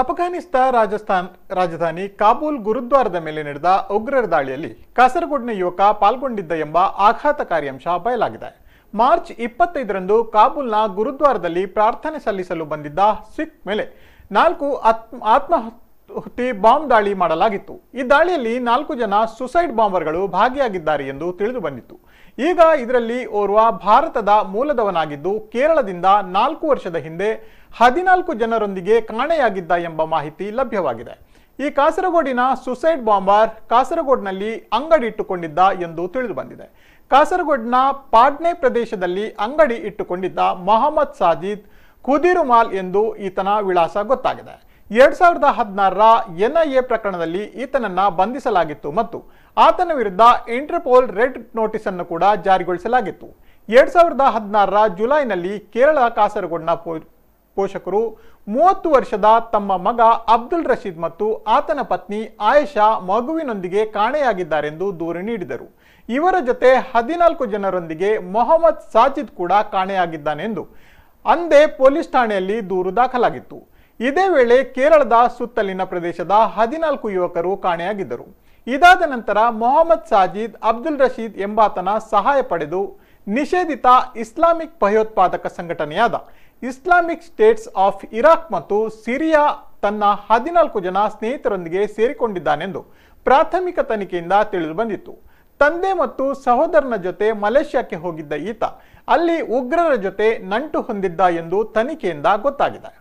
ಅಫ್ಘಾನಿಸ್ತಾನ ರಾಜಸ್ಥಾನ್ ರಾಜಧಾನಿ ಕಾಬೂಲ್ ಗುರುದ್ವಾರದ ಮೇಲೆ ನಡೆದ ಉಗ್ರರ ದಾಳಿಯಲ್ಲಿ ಕಾಸರಗೋಡಿನ ಯುವಕ ಪಾಲ್ಗೊಂಡಿದ್ದ ಎಂಬ ಆಘಾತಕಾರಿ ಅಂಶ ಬಯಲಾಗಿದೆ ಮಾರ್ಚ್ ಇಪ್ಪತ್ತೈದರಂದು ಕಾಬೂಲ್ನ ಗುರುದ್ವಾರದಲ್ಲಿ ಪ್ರಾರ್ಥನೆ ಸಲ್ಲಿಸಲು ಬಂದಿದ್ದ ಸಿಖ್ ಮೇಲೆ ನಾಲ್ಕು ಆತ್ಮಹುತಿ ಬಾಂಬ್ ದಾಳಿ ಮಾಡಲಾಗಿತ್ತು ಈ ದಾಳಿಯಲ್ಲಿ ನಾಲ್ಕು ಜನ ಸುಸೈಡ್ ಬಾಂಬರ್ಗಳು ಭಾಗಿಯಾಗಿದ್ದಾರೆ ಎಂದು ತಿಳಿದು ಬಂದಿತ್ತು ಈಗ ಇದರಲ್ಲಿ ಓರ್ವ ಭಾರತದ ಮೂಲದವನಾಗಿದ್ದು ಕೇರಳದಿಂದ ನಾಲ್ಕು ವರ್ಷದ ಹಿಂದೆ ಹದಿನಾಲ್ಕು ಜನರೊಂದಿಗೆ ಕಾಣೆಯಾಗಿದ್ದ ಎಂಬ ಮಾಹಿತಿ ಲಭ್ಯವಾಗಿದೆ ಈ ಕಾಸರಗೋಡಿನ ಸುಸೈಡ್ ಬಾಂಬರ್ ಕಾಸರಗೋಡ್ನಲ್ಲಿ ಅಂಗಡಿ ಇಟ್ಟುಕೊಂಡಿದ್ದ ಎಂದು ತಿಳಿದು ಬಂದಿದೆ ಕಾಸರಗೋಡ್ನ ಪಾಡ್ನೆ ಪ್ರದೇಶದಲ್ಲಿ ಅಂಗಡಿ ಇಟ್ಟುಕೊಂಡಿದ್ದ ಮೊಹಮ್ಮದ್ ಸಾಜಿದ್ ಕುದಿರುಮಾಲ್ ಎಂದು ಈತನ ವಿಳಾಸ ಗೊತ್ತಾಗಿದೆ ಎರಡ್ ಸಾವಿರದ ಹದಿನಾರರ ಎನ್ಐಎ ಪ್ರಕರಣದಲ್ಲಿ ಈತನನ್ನ ಬಂಧಿಸಲಾಗಿತ್ತು ಮತ್ತು ಆತನ ವಿರುದ್ಧ ಇಂಟರ್ಪೋಲ್ ರೆಡ್ ನೋಟಿಸ್ ಅನ್ನು ಕೂಡ ಜಾರಿಗೊಳಿಸಲಾಗಿತ್ತು ಎರಡ್ ಸಾವಿರದ ಹದಿನಾರರ ಜುಲೈನಲ್ಲಿ ಕೇರಳ ಕಾಸರಗೋಡ್ನ ಪೋಷಕರು ಮೂವತ್ತು ವರ್ಷದ ತಮ್ಮ ಮಗ ಅಬ್ದುಲ್ ರಶೀದ್ ಮತ್ತು ಆತನ ಪತ್ನಿ ಆಯಿಷಾ ಮಗುವಿನೊಂದಿಗೆ ಕಾಣೆಯಾಗಿದ್ದಾರೆಂದು ದೂರು ನೀಡಿದರು ಇವರ ಜೊತೆ ಹದಿನಾಲ್ಕು ಜನರೊಂದಿಗೆ ಮೊಹಮ್ಮದ್ ಸಾಜಿದ್ ಕೂಡ ಕಾಣೆಯಾಗಿದ್ದಾನೆಂದು ಅಂದೇ ಪೊಲೀಸ್ ಠಾಣೆಯಲ್ಲಿ ದೂರು ದಾಖಲಾಗಿತ್ತು ಇದೇ ವೇಳೆ ಕೇರಳದ ಸುತ್ತಲಿನ ಪ್ರದೇಶದ ಹದಿನಾಲ್ಕು ಯುವಕರು ಕಾಣೆಯಾಗಿದ್ದರು ಇದಾದ ನಂತರ ಮೊಹಮ್ಮದ್ ಸಾಜಿದ್ ಅಬ್ದುಲ್ ರಶೀದ್ ಎಂಬಾತನ ಸಹಾಯ ಪಡೆದು ನಿಷೇಧಿತ ಇಸ್ಲಾಮಿಕ್ ಭಯೋತ್ಪಾದಕ ಸಂಘಟನೆಯಾದ ಇಸ್ಲಾಮಿಕ್ ಸ್ಟೇಟ್ಸ್ ಆಫ್ ಇರಾಕ್ ಮತ್ತು ಸಿರಿಯಾ ತನ್ನ ಹದಿನಾಲ್ಕು ಜನ ಸ್ನೇಹಿತರೊಂದಿಗೆ ಸೇರಿಕೊಂಡಿದ್ದಾನೆಂದು ಪ್ರಾಥಮಿಕ ತನಿಖೆಯಿಂದ ತಿಳಿದು ಬಂದಿತ್ತು ತಂದೆ ಮತ್ತು ಸಹೋದರನ ಜೊತೆ ಮಲೇಷ್ಯಾಕ್ಕೆ ಹೋಗಿದ್ದ ಈತ ಅಲ್ಲಿ ಉಗ್ರರ ಜೊತೆ ನಂಟು ಹೊಂದಿದ್ದ ಎಂದು ತನಿಖೆಯಿಂದ ಗೊತ್ತಾಗಿದೆ